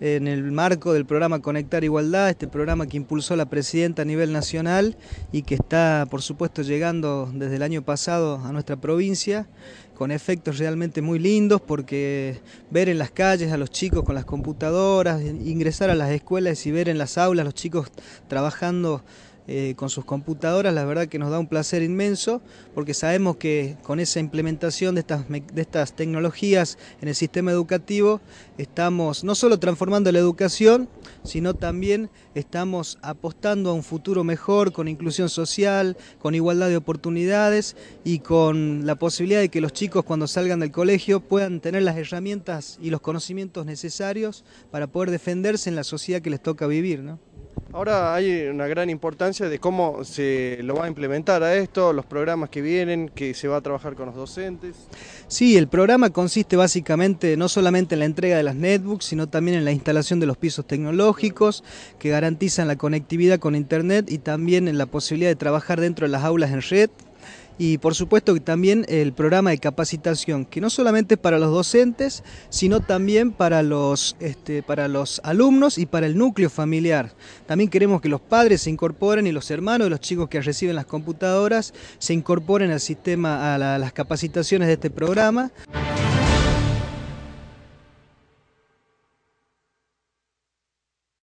en el marco del programa Conectar Igualdad, este programa que impulsó la presidenta a nivel nacional y que está, por supuesto, llegando desde el año pasado a nuestra provincia, con efectos realmente muy lindos, porque ver en las calles a los chicos con las computadoras, ingresar a las escuelas y ver en las aulas a los chicos trabajando eh, con sus computadoras, la verdad que nos da un placer inmenso, porque sabemos que con esa implementación de estas, tecnologías en el sistema educativo, estamos no solo transformando la educación, sino también estamos apostando a un futuro mejor, con inclusión social, con igualdad de oportunidades y con la posibilidad de que los chicos cuando salgan del colegio puedan tener las herramientas y los conocimientos necesarios para poder defenderse en la sociedad que les toca vivir. Ahora hay una gran importancia de cómo se lo va a implementar a esto, los programas que vienen, que se va a trabajar con los docentes. Sí, el programa consiste básicamente no solamente en la entrega de las netbooks, sino también en la instalación de los pisos tecnológicos que garantizan la conectividad con Internet y también en la posibilidad de trabajar dentro de las aulas en red, y por supuesto que también el programa de capacitación, que no solamente es para los docentes, sino también para los, este, para los alumnos y para el núcleo familiar. También queremos que los padres se incorporen y los hermanos de los chicos que reciben las computadoras se incorporen al sistema, a las capacitaciones de este programa.